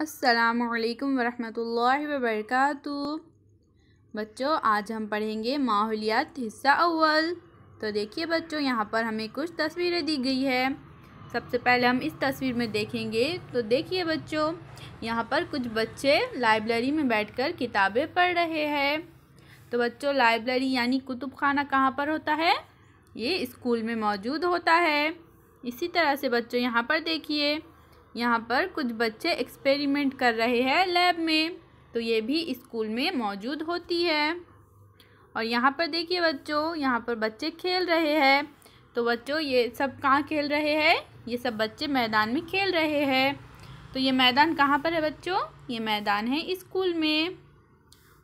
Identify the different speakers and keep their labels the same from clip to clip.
Speaker 1: असलकम वरहल वबरक बच्चों आज हम पढ़ेंगे माहौलियात हिस्सा अव्वल तो देखिए बच्चों यहाँ पर हमें कुछ तस्वीरें दी गई है सबसे पहले हम इस तस्वीर में देखेंगे तो देखिए बच्चों यहाँ पर कुछ बच्चे लाइब्रेरी में बैठकर किताबें पढ़ रहे हैं तो बच्चों लाइब्रेरी यानी कुतुब खाना कहाँ पर होता है ये स्कूल में मौजूद होता है इसी तरह से बच्चों यहाँ पर देखिए यहाँ पर कुछ बच्चे एक्सपेरिमेंट कर रहे हैं लैब में तो ये भी स्कूल में मौजूद होती है और यहाँ पर देखिए बच्चों यहाँ पर बच्चे खेल रहे हैं तो बच्चों ये सब कहाँ खेल रहे हैं ये सब बच्चे मैदान में खेल रहे हैं तो ये मैदान कहाँ पर है बच्चों ये मैदान है स्कूल में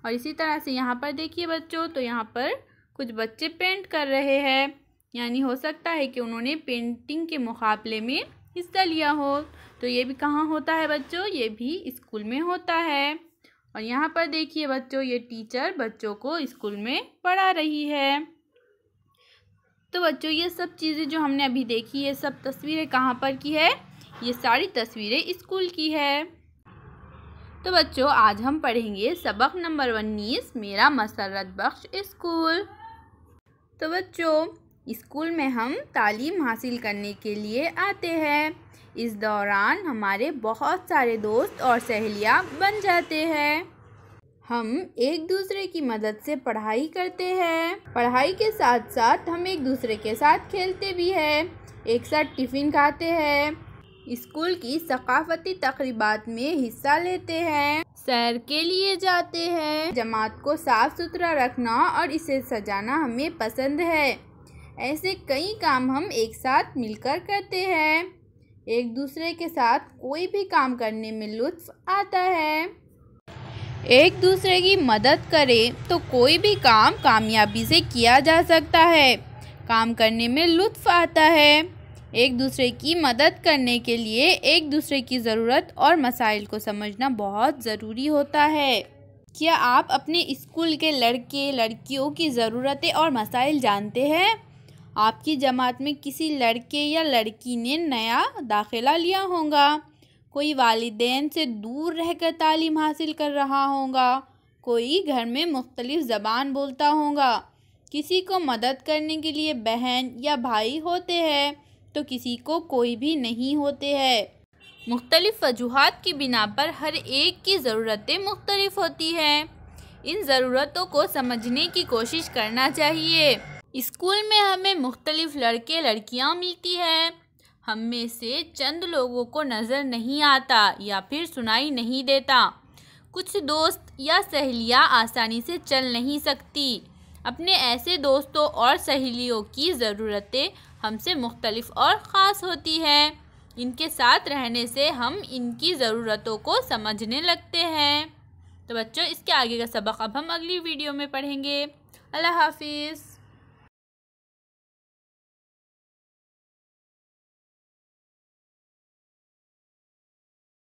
Speaker 1: और इसी तरह से यहाँ पर देखिए बच्चों तो यहाँ पर कुछ बच्चे पेंट कर रहे हैं यानी हो सकता है कि उन्होंने पेंटिंग के मुकाबले में हिस्सा लिया हो तो ये भी कहाँ होता है बच्चों ये भी स्कूल में होता है और यहाँ पर देखिए बच्चों ये टीचर बच्चों को स्कूल में पढ़ा रही है तो बच्चों ये सब चीज़ें जो हमने अभी देखी ये सब तस्वीरें कहाँ पर की है ये सारी तस्वीरें स्कूल की है तो बच्चों आज हम पढ़ेंगे सबक नंबर उन्नीस मेरा मसरत बख्श स्कूल तो बच्चों स्कूल में हम तालीम हासिल करने के लिए आते हैं इस दौरान हमारे बहुत सारे दोस्त और सहेलियाँ बन जाते हैं हम एक दूसरे की मदद से पढ़ाई करते हैं पढ़ाई के साथ साथ हम एक दूसरे के साथ खेलते भी हैं एक साथ टिफ़िन खाते हैं स्कूल की सकाफती तकरीबात में हिस्सा लेते हैं सैर के लिए जाते हैं जमात को साफ़ सुथरा रखना और इसे सजाना हमें पसंद है ऐसे कई काम हम एक साथ मिलकर करते हैं एक दूसरे के साथ कोई भी काम करने में लुत्फ आता है एक दूसरे की मदद करें तो कोई भी काम कामयाबी से किया जा सकता है काम करने में लुत्फ आता है एक दूसरे की मदद करने के लिए एक दूसरे की ज़रूरत और मसाइल को समझना बहुत ज़रूरी होता है क्या आप अपने स्कूल के लड़के लड़कियों की ज़रूरतें और मसाइल जानते हैं आपकी जमात में किसी लड़के या लड़की ने नया दाखिला लिया होगा कोई वालदेन से दूर रहकर तालीम हासिल कर रहा होगा कोई घर में मुख्तलिफ़ ज़बान बोलता होगा किसी को मदद करने के लिए बहन या भाई होते हैं तो किसी को कोई भी नहीं होते हैं मुख्तलिफ़ वजूहत की बिना पर हर एक की ज़रूरतें मुख्तलिफ होती हैं इन ज़रूरतों को समझने की कोशिश करना चाहिए स्कूल में हमें मुख्तलिफ़ लड़के लड़कियाँ मिलती हैं हम में से चंद लोगों को नज़र नहीं आता या फिर सुनाई नहीं देता कुछ दोस्त या सहेलियाँ आसानी से चल नहीं सकती अपने ऐसे दोस्तों और सहेलियों की ज़रूरतें हमसे मुख्तलिफ और ख़ास होती हैं इनके साथ रहने से हम इनकी ज़रूरतों को समझने लगते हैं तो बच्चों इसके आगे का सबक अब हम अगली वीडियो में पढ़ेंगे अल्लाह हाफिज़